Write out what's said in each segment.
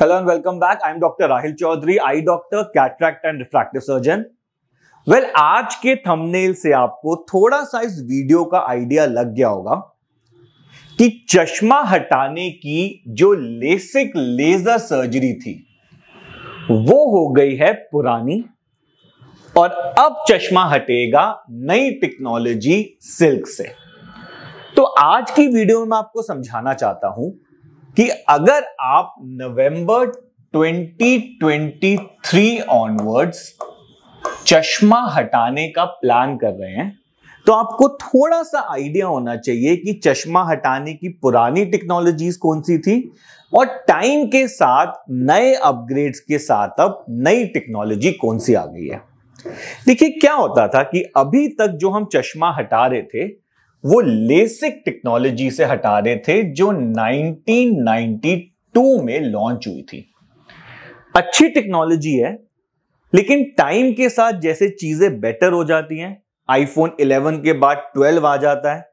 Hello and welcome back. am Dr. Rahil Chaudhary, eye doctor, cataract and refractive surgeon. Well well, आज के thumbnail से आपको थोड़ा सा इस वीडियो का आइडिया लग गया होगा कि चश्मा हटाने की जो लेसिक लेजर सर्जरी थी वो हो गई है पुरानी और अब चश्मा हटेगा नई टेक्नोलॉजी सिल्क से तो आज की वीडियो में मैं आपको समझाना चाहता हूं कि अगर आप नवंबर 2023 ऑनवर्ड्स चश्मा हटाने का प्लान कर रहे हैं तो आपको थोड़ा सा आइडिया होना चाहिए कि चश्मा हटाने की पुरानी टेक्नोलॉजीज कौन सी थी और टाइम के साथ नए अपग्रेड्स के साथ अब नई टेक्नोलॉजी कौन सी आ गई है देखिए क्या होता था कि अभी तक जो हम चश्मा हटा रहे थे वो लेसिक टेक्नोलॉजी से हटा रहे थे जो 1992 में लॉन्च हुई थी अच्छी टेक्नोलॉजी है लेकिन टाइम के साथ जैसे चीजें बेटर हो जाती हैं आईफोन 11 के बाद 12 आ जाता है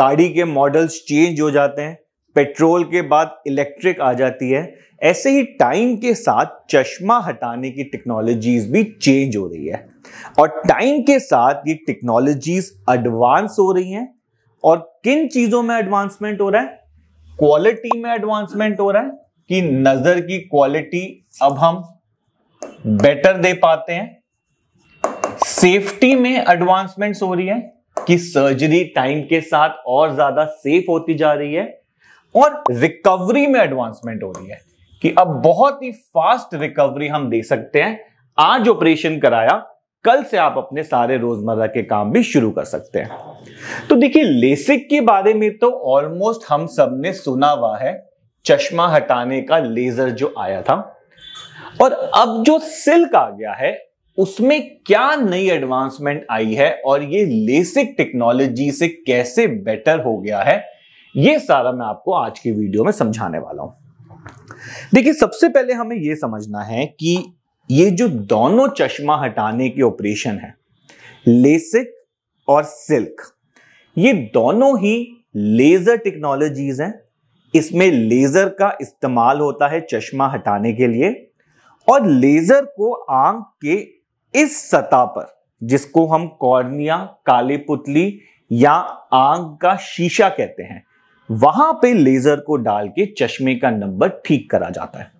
गाड़ी के मॉडल्स चेंज हो जाते हैं पेट्रोल के बाद इलेक्ट्रिक आ जाती है ऐसे ही टाइम के साथ चश्मा हटाने की टेक्नोलॉजीज भी चेंज हो रही है और टाइम के साथ ये टेक्नोलॉजीज एडवांस हो रही हैं और किन चीजों में एडवांसमेंट हो रहा है क्वालिटी में एडवांसमेंट हो रहा है कि नजर की क्वालिटी अब हम बेटर दे पाते हैं सेफ्टी में एडवांसमेंट्स हो रही है कि सर्जरी टाइम के साथ और ज्यादा सेफ होती जा रही है और रिकवरी में एडवांसमेंट हो रही है कि अब बहुत ही फास्ट रिकवरी हम दे सकते हैं आज ऑपरेशन कराया कल से आप अपने सारे रोजमर्रा के काम भी शुरू कर सकते हैं तो देखिए लेसिक के बारे में तो ऑलमोस्ट हम सब ने सुना हुआ है चश्मा हटाने का लेजर जो आया था और अब जो सिल्क आ गया है उसमें क्या नई एडवांसमेंट आई है और ये लेसिक टेक्नोलॉजी से कैसे बेटर हो गया है ये सारा मैं आपको आज की वीडियो में समझाने वाला हूं देखिए सबसे पहले हमें यह समझना है कि ये जो दोनों चश्मा हटाने के ऑपरेशन है लेसिक और सिल्क ये दोनों ही लेजर टेक्नोलॉजीज हैं इसमें लेजर का इस्तेमाल होता है चश्मा हटाने के लिए और लेजर को आंख के इस सतह पर जिसको हम कॉर्निया काले पुतली या आंख का शीशा कहते हैं वहां पे लेजर को डाल के चश्मे का नंबर ठीक करा जाता है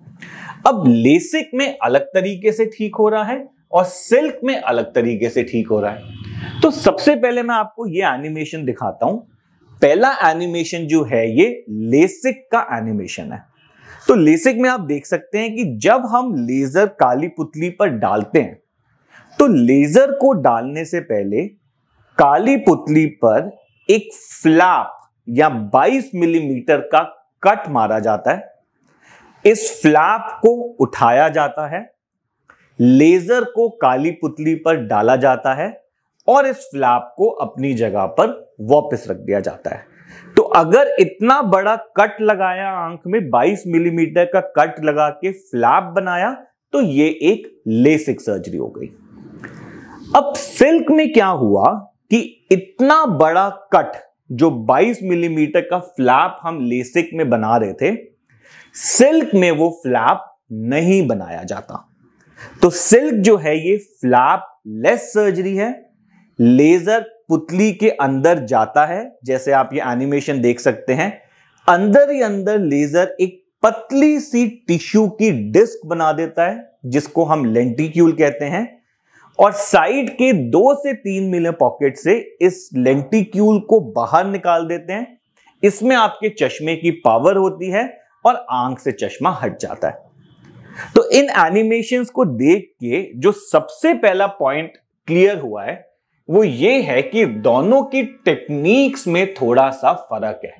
अब लेसिक में अलग तरीके से ठीक हो रहा है और सिल्क में अलग तरीके से ठीक हो रहा है तो सबसे पहले मैं आपको ये एनिमेशन दिखाता हूं पहला एनिमेशन जो है ये लेसिक का एनिमेशन है तो लेसिक में आप देख सकते हैं कि जब हम लेजर काली पुतली पर डालते हैं तो लेजर को डालने से पहले काली पुतली पर एक फ्लैप या 22 मिलीमीटर का कट मारा जाता है इस फ्लैप को उठाया जाता है लेजर को काली पुतली पर डाला जाता है और इस फ्लैप को अपनी जगह पर वापस रख दिया जाता है तो अगर इतना बड़ा कट लगाया आंख में 22 मिलीमीटर का कट लगा के फ्लैप बनाया तो यह एक लेसिक सर्जरी हो गई अब सिल्क में क्या हुआ कि इतना बड़ा कट जो 22 मिलीमीटर का फ्लैप हम लेसिक में बना रहे थे सिल्क में वो फ्लैप नहीं बनाया जाता तो सिल्क जो है ये फ्लैप लेस सर्जरी है लेजर पुतली के अंदर जाता है जैसे आप ये एनिमेशन देख सकते हैं अंदर ही अंदर लेजर एक पतली सी टिश्यू की डिस्क बना देता है जिसको हम लेंटिक्यूल कहते हैं और साइड के दो से तीन मिले पॉकेट से इस लेंटिक्यूल को बाहर निकाल देते हैं इसमें आपके चश्मे की पावर होती है और आंख से चश्मा हट जाता है तो इन एनिमेशन को देख के जो सबसे पहला पॉइंट क्लियर हुआ है वो ये है कि दोनों की टेक्निक्स में थोड़ा सा फर्क है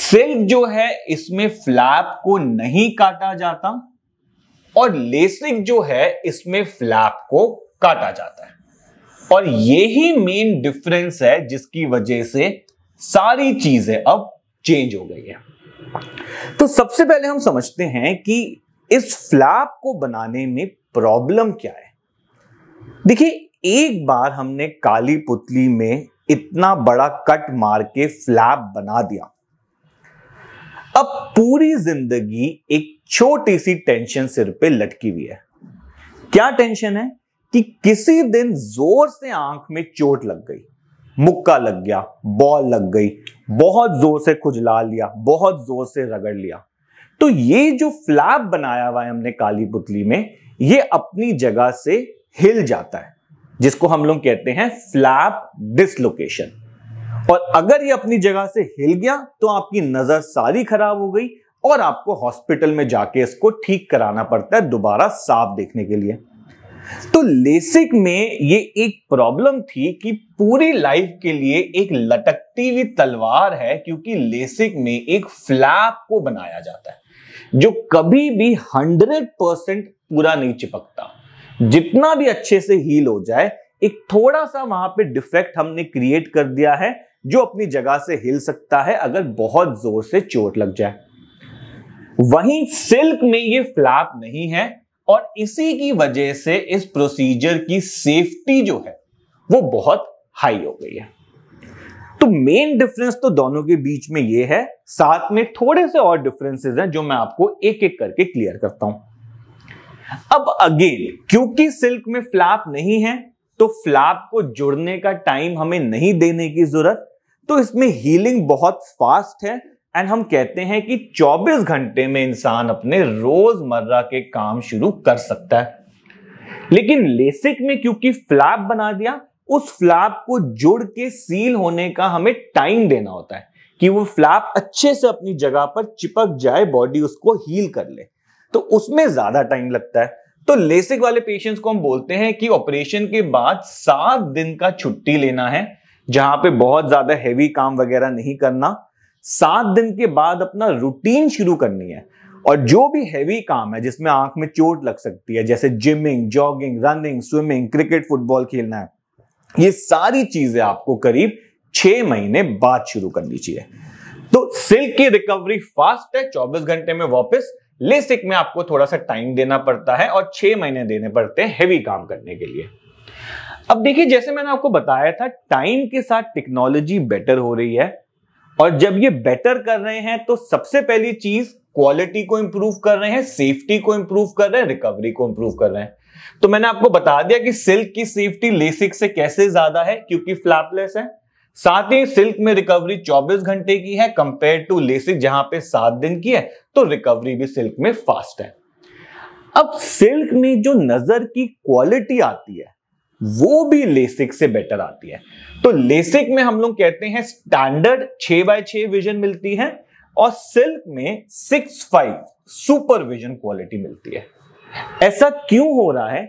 सिल्क जो है इसमें फ्लैप को नहीं काटा जाता और लेसिक जो है इसमें फ्लैप को काटा जाता है और यही मेन डिफरेंस है जिसकी वजह से सारी चीजें अब चेंज हो गई है तो सबसे पहले हम समझते हैं कि इस फ्लैप को बनाने में प्रॉब्लम क्या है देखिए एक बार हमने काली पुतली में इतना बड़ा कट मार के फ्लैप बना दिया अब पूरी जिंदगी एक छोटी सी टेंशन सिर पे लटकी हुई है क्या टेंशन है कि किसी दिन जोर से आंख में चोट लग गई मुक्का लग गया बॉल लग गई बहुत जोर से खुजला लिया बहुत जोर से रगड़ लिया तो ये जो फ्लैप बनाया हुआ है हमने काली पुतली में ये अपनी जगह से हिल जाता है जिसको हम लोग कहते हैं फ्लैप डिसलोकेशन और अगर ये अपनी जगह से हिल गया तो आपकी नजर सारी खराब हो गई और आपको हॉस्पिटल में जाके इसको ठीक कराना पड़ता है दोबारा साफ देखने के लिए तो लेसिक में ये एक प्रॉब्लम थी कि पूरी लाइफ के लिए एक लटकती हुई तलवार है क्योंकि लेसिक में एक फ्लैप को बनाया जाता है जो कभी भी हंड्रेड परसेंट पूरा नहीं चिपकता जितना भी अच्छे से हील हो जाए एक थोड़ा सा वहां पे डिफेक्ट हमने क्रिएट कर दिया है जो अपनी जगह से हिल सकता है अगर बहुत जोर से चोट लग जाए वहीं सिल्क में ये फ्लैप नहीं है और इसी की वजह से इस प्रोसीजर की सेफ्टी जो है वो बहुत हाई हो गई है तो मेन डिफरेंस तो दोनों के बीच में ये है साथ में थोड़े से और डिफरेंसेस हैं जो मैं आपको एक एक करके क्लियर करता हूं अब अगेन क्योंकि सिल्क में फ्लैप नहीं है तो फ्लैप को जुड़ने का टाइम हमें नहीं देने की जरूरत तो इसमें हीलिंग बहुत फास्ट है एंड हम कहते हैं कि 24 घंटे में इंसान अपने रोजमर्रा के काम शुरू कर सकता है लेकिन लेसिक में क्योंकि फ्लैप बना दिया उस फ्लैप को जोड़ के सील होने का हमें टाइम देना होता है कि वो फ्लैप अच्छे से अपनी जगह पर चिपक जाए बॉडी उसको हील कर ले तो उसमें ज्यादा टाइम लगता है तो लेसिक वाले पेशेंट्स को हम बोलते हैं कि ऑपरेशन के बाद सात दिन का छुट्टी लेना है जहां पे बहुत ज्यादा हैवी काम वगैरह नहीं करना सात दिन के बाद अपना रूटीन शुरू करनी है और जो भी हैवी काम है जिसमें आंख में चोट लग सकती है जैसे gymming jogging running swimming cricket football खेलना है ये सारी चीजें आपको करीब छह महीने बाद शुरू करनी चाहिए तो सिल्क की रिकवरी फास्ट है 24 घंटे में वापस लेसिक में आपको थोड़ा सा टाइम देना पड़ता है और छह महीने देने पड़ते हैं हैवी काम करने के लिए अब देखिए जैसे मैंने आपको बताया था टाइम के साथ टेक्नोलॉजी बेटर हो रही है और जब ये बेटर कर रहे हैं तो सबसे पहली चीज क्वालिटी को इंप्रूव कर रहे हैं सेफ्टी को इंप्रूव कर रहे हैं रिकवरी को इंप्रूव कर रहे हैं तो मैंने आपको बता दिया कि सिल्क की सेफ्टी लेसिक से कैसे ज्यादा है क्योंकि फ्लैपलेस है साथ ही सिल्क में रिकवरी 24 घंटे की है कंपेयर टू लेसिक जहां पे सात दिन की है तो रिकवरी भी सिल्क में फास्ट है अब सिल्क में जो नजर की क्वालिटी आती है वो भी लेसिक से बेटर आती है तो लेसिक में हम लोग कहते हैं स्टैंडर्ड छे बाय छ विजन मिलती है और सिल्क में six five super vision quality मिलती है ऐसा क्यों हो रहा है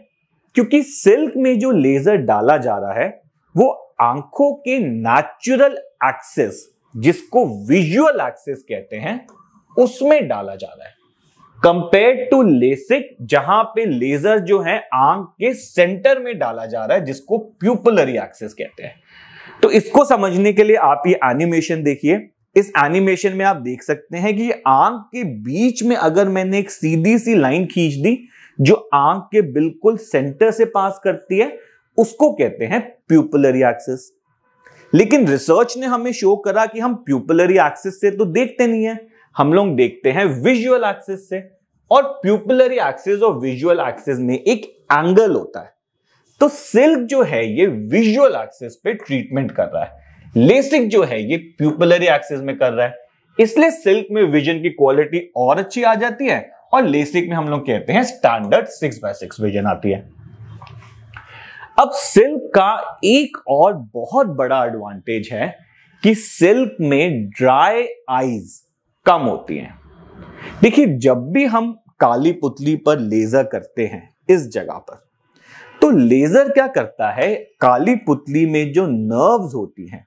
क्योंकि सिल्क में जो लेजर डाला जा रहा है वो आंखों के नेचुरल एक्सेस जिसको विजुअल एक्सेस कहते हैं उसमें डाला जा रहा है कंपेयर टू लेसिक जहां पे लेजर जो है आंख के सेंटर में डाला जा रहा है जिसको प्यूपलरी एक्सेस कहते हैं तो इसको समझने के लिए आप ये एनिमेशन देखिए इस एनिमेशन में आप देख सकते हैं कि आंख के बीच में अगर मैंने एक सीधी सी लाइन खींच दी जो आंख के बिल्कुल सेंटर से पास करती है उसको कहते हैं प्यूपलरी एक्सेस लेकिन रिसर्च ने हमें शो करा कि हम प्यूपलरी एक्सेस से तो देखते नहीं है हम लोग देखते हैं विजुअल एक्सिस से और प्यूपुलरी एक्सिस और विजुअल एक्सिस में एक एंगल होता है तो सिल्क जो है ये विजुअल एक्सिस पे ट्रीटमेंट कर रहा है लेसिक जो है ये प्यूपुलरी एक्सिस में कर रहा है इसलिए सिल्क में विजन की क्वालिटी और अच्छी आ जाती है और लेसिक में हम लोग कहते हैं standard six by six vision आती है अब सिल्क का एक और बहुत बड़ा एडवांटेज है कि सिल्क में ड्राई आईज कम होती हैं देखिए जब भी हम काली पुतली पर लेजर करते हैं इस जगह पर तो लेजर क्या करता है काली पुतली में जो नर्व्स होती हैं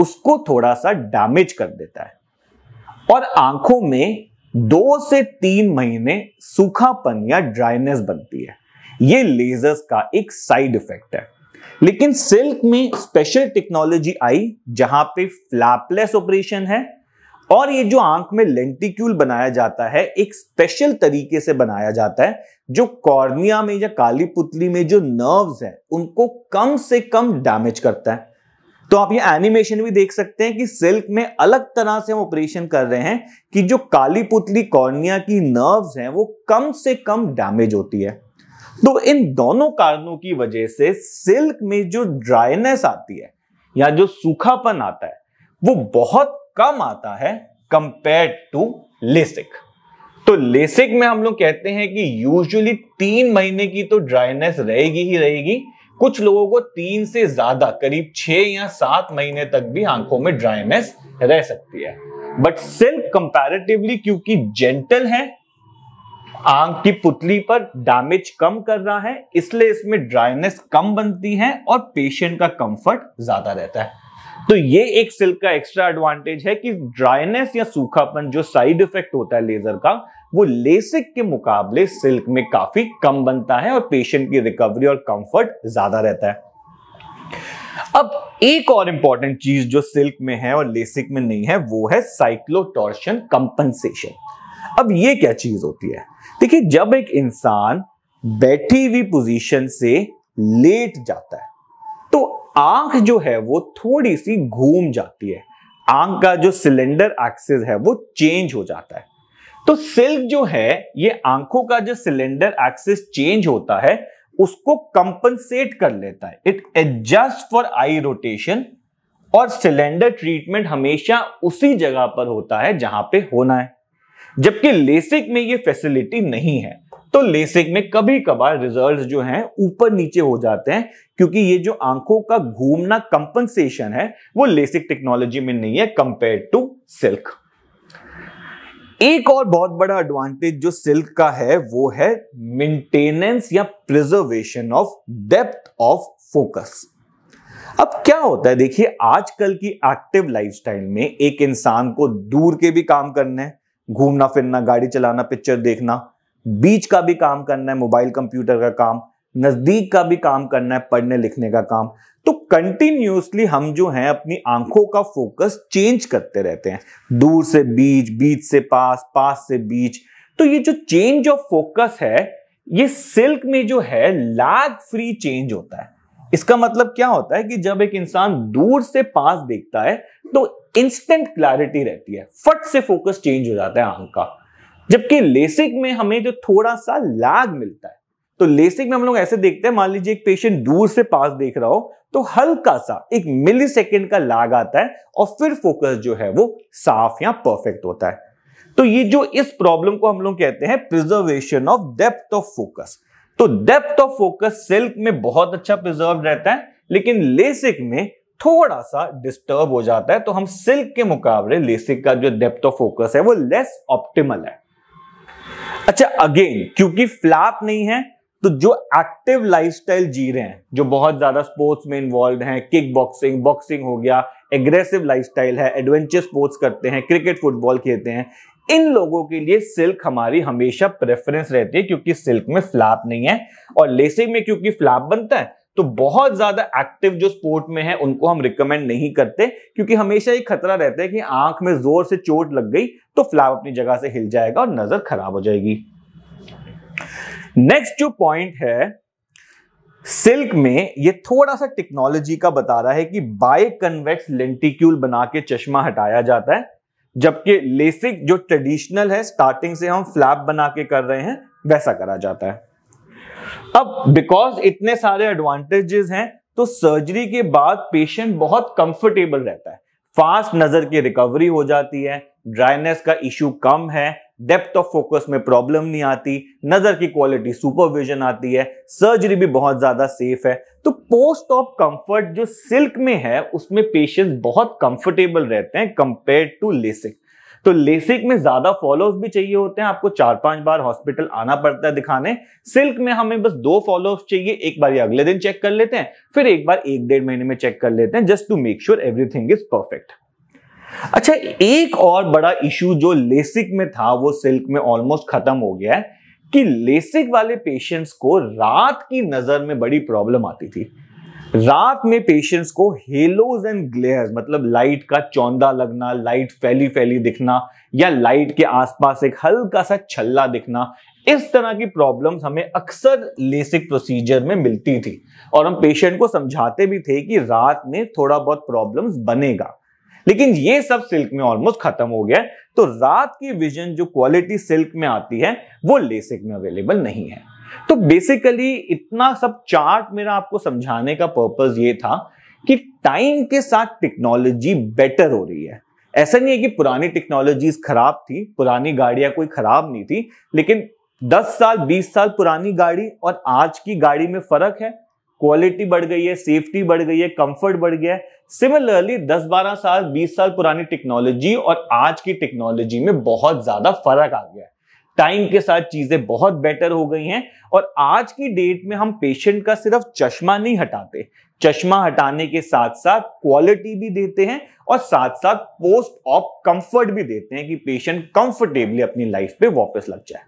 उसको थोड़ा सा डैमेज कर देता है और आंखों में दो से तीन महीने सूखापन या ड्राइनेस बनती है ये लेजर्स का एक साइड इफेक्ट है लेकिन सिल्क में स्पेशल टेक्नोलॉजी आई जहां पे फ्लैपलेस ऑपरेशन है और ये जो आंख में लेंटिक्यूल बनाया जाता है एक स्पेशल तरीके से बनाया जाता है जो कॉर्निया में या काली पुतली में जो नर्व्स है उनको कम से कम डैमेज करता है तो आप ये एनिमेशन भी देख सकते हैं कि सिल्क में अलग तरह से हम ऑपरेशन कर रहे हैं कि जो काली पुतली कॉर्निया की नर्व्स हैं वो कम से कम डैमेज होती है तो इन दोनों कारणों की वजह से सिल्क में जो ड्राइनेस आती है या जो सूखापन आता है वो बहुत कम आता है कंपेयर टू लेसिक तो लेसिक में हम लोग कहते हैं कि यूजुअली तीन महीने की तो ड्राइनेस रहेगी ही रहेगी कुछ लोगों को तीन से ज्यादा करीब छह या सात महीने तक भी आंखों में ड्राइनेस रह सकती है बट सिल्क कंपैरेटिवली क्योंकि जेंटल है आंख की पुतली पर डैमेज कम कर रहा है इसलिए इसमें ड्राइनेस कम बनती है और पेशेंट का कंफर्ट ज्यादा रहता है तो ये एक सिल्क का एक्स्ट्रा एडवांटेज है कि ड्राइनेस या सूखापन जो साइड इफेक्ट होता है लेजर का वो लेसिक के मुकाबले सिल्क में काफी कम बनता है और पेशेंट की रिकवरी और कंफर्ट ज्यादा रहता है अब एक और इंपॉर्टेंट चीज जो सिल्क में है और लेसिक में नहीं है वो है साइक्लोटॉर्शन कंपनसेशन अब ये क्या चीज होती है देखिए जब एक इंसान बैठी हुई पोजीशन से लेट जाता है आंख जो है वो थोड़ी सी घूम जाती है आंख का जो सिलेंडर एक्सिस है वो चेंज हो जाता है तो सिल्क जो है ये आंखों का जो सिलेंडर एक्सिस चेंज होता है उसको कंपनसेट कर लेता है it adjust for eye rotation और सिलेंडर ट्रीटमेंट हमेशा उसी जगह पर होता है जहां पे होना है जबकि लेसिक में ये फैसिलिटी नहीं है तो लेसिक में कभी कभार रिजल्ट्स जो हैं ऊपर नीचे हो जाते हैं क्योंकि ये जो आंखों का घूमना कंपनसेशन है वो लेसिक टेक्नोलॉजी में नहीं है कंपेयर टू सिल्क एक और बहुत बड़ा एडवांटेज जो सिल्क का है वो है मेंटेनेंस या preservation of depth of focus अब क्या होता है देखिए आजकल की एक्टिव लाइफस्टाइल में एक इंसान को दूर के भी काम करने हैं घूमना फिरना गाड़ी चलाना पिक्चर देखना बीच का भी काम करना है मोबाइल कंप्यूटर का काम नजदीक का भी काम करना है पढ़ने लिखने का काम तो कंटिन्यूसली हम जो हैं अपनी आंखों का फोकस चेंज करते रहते हैं दूर से बीच बीच से पास पास से बीच तो ये जो चेंज ऑफ फोकस है ये सिल्क में जो है लैग फ्री चेंज होता है इसका मतलब क्या होता है कि जब एक इंसान दूर से पास देखता है तो इंस्टेंट क्लैरिटी रहती है फट से फोकस चेंज हो जाता है आंख का जबकि लेसिक में हमें जो थोड़ा सा लाग मिलता है तो लेसिक में हम लोग ऐसे देखते हैं मान लीजिए एक पेशेंट दूर से पास देख रहा हो तो हल्का सा एक मिली सेकेंड का लाग आता है और फिर फोकस जो है वो साफ या परफेक्ट होता है तो ये जो इस प्रॉब्लम को हम लोग कहते हैं preservation of depth of focus तो डेप्थ ऑफ फोकस सिल्क में बहुत अच्छा प्रिजर्व रहता है लेकिन लेसिक में थोड़ा सा डिस्टर्ब हो जाता है तो हम सिल्क के मुकाबले लेसिक का जो डेप्थ ऑफ फोकस है वो लेस ऑप्टिमल है अच्छा अगेन क्योंकि फ्लैप नहीं है तो जो एक्टिव लाइफस्टाइल जी रहे हैं जो बहुत ज्यादा स्पोर्ट्स में इन्वॉल्व हैं किक बॉक्सिंग बॉक्सिंग हो गया एग्रेसिव लाइफस्टाइल है एडवेंचर स्पोर्ट्स करते हैं क्रिकेट फुटबॉल खेलते हैं इन लोगों के लिए सिल्क हमारी हमेशा प्रेफरेंस रहती है क्योंकि सिल्क में फ्लैप नहीं है और लेसिंग में क्योंकि फ्लैप बनता है तो बहुत ज्यादा एक्टिव जो स्पोर्ट में है उनको हम रिकमेंड नहीं करते क्योंकि हमेशा ये खतरा रहता है कि आंख में जोर से चोट लग गई तो फ्लैप अपनी जगह से हिल जाएगा और नजर खराब हो जाएगी नेक्स्ट जो पॉइंट है सिल्क में ये थोड़ा सा टेक्नोलॉजी का बता रहा है कि बाय कन्वेक्स लेंटिक्यूल बना के चश्मा हटाया जाता है जबकि लेसिक जो ट्रेडिशनल है स्टार्टिंग से हम फ्लैप बना के कर रहे हैं वैसा करा जाता है अब बिकॉज इतने सारे एडवांटेजेस हैं तो सर्जरी के बाद पेशेंट बहुत कंफर्टेबल रहता है फास्ट नजर की रिकवरी हो जाती है ड्राइनेस का इश्यू कम है डेप्थ ऑफ फोकस में प्रॉब्लम नहीं आती नजर की क्वालिटी सुपरविजन आती है सर्जरी भी बहुत ज्यादा सेफ है तो पोस्ट ऑफ कंफर्ट जो सिल्क में है उसमें पेशेंट्स बहुत कंफर्टेबल रहते हैं कंपेयर टू लेसिक तो लेसिक में ज्यादा फॉलोअप भी चाहिए होते हैं आपको चार पांच बार हॉस्पिटल आना पड़ता है दिखाने सिल्क में हमें बस दो फॉलोअप चाहिए एक बार अगले दिन चेक कर लेते हैं फिर एक बार एक डेढ़ महीने में चेक कर लेते हैं just to make sure everything is perfect अच्छा एक और बड़ा इशू जो लेसिक में था वो सिल्क में ऑलमोस्ट खत्म हो गया है कि लेसिक वाले पेशेंट्स को रात की नजर में बड़ी प्रॉब्लम आती थी रात में पेशेंट्स को हेलोज एंड ग्लेयर्स मतलब लाइट का चौंदा लगना लाइट फैली फैली दिखना या लाइट के आसपास एक हल्का सा छल्ला दिखना इस तरह की प्रॉब्लम्स हमें अक्सर लेसिक प्रोसीजर में मिलती थी और हम पेशेंट को समझाते भी थे कि रात में थोड़ा बहुत प्रॉब्लम्स बनेगा लेकिन ये सब सिल्क में ऑलमोस्ट खत्म हो गया तो रात की विजन जो क्वालिटी सिल्क में आती है वो लेसिक में अवेलेबल नहीं है तो बेसिकली इतना सब चार्ट मेरा आपको समझाने का पर्पज ये था कि टाइम के साथ टेक्नोलॉजी बेटर हो रही है ऐसा नहीं है कि पुरानी टेक्नोलॉजीज खराब थी पुरानी गाड़ियां कोई खराब नहीं थी लेकिन 10 साल 20 साल पुरानी गाड़ी और आज की गाड़ी में फर्क है क्वालिटी बढ़ गई है सेफ्टी बढ़ गई है कंफर्ट बढ़ गया है सिमिलरली 10-12 साल 20 साल पुरानी टेक्नोलॉजी और आज की टेक्नोलॉजी में बहुत ज्यादा फर्क आ गया है टाइम के साथ चीजें बहुत बेटर हो गई हैं और आज की डेट में हम पेशेंट का सिर्फ चश्मा नहीं हटाते चश्मा हटाने के साथ साथ क्वालिटी भी देते हैं और साथ साथ पोस्ट ऑफ कंफर्ट भी देते हैं कि पेशेंट कंफर्टेबली अपनी लाइफ पे वापस लग जाए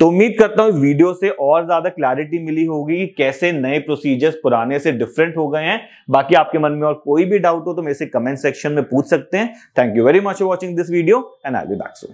तो उम्मीद करता हूं इस वीडियो से और ज्यादा क्लैरिटी मिली होगी कि कैसे नए प्रोसीजर्स पुराने से डिफरेंट हो गए हैं बाकी आपके मन में और कोई भी डाउट हो तो मेरे से कमेंट सेक्शन में पूछ सकते हैं thank you very much for watching this video and I be back so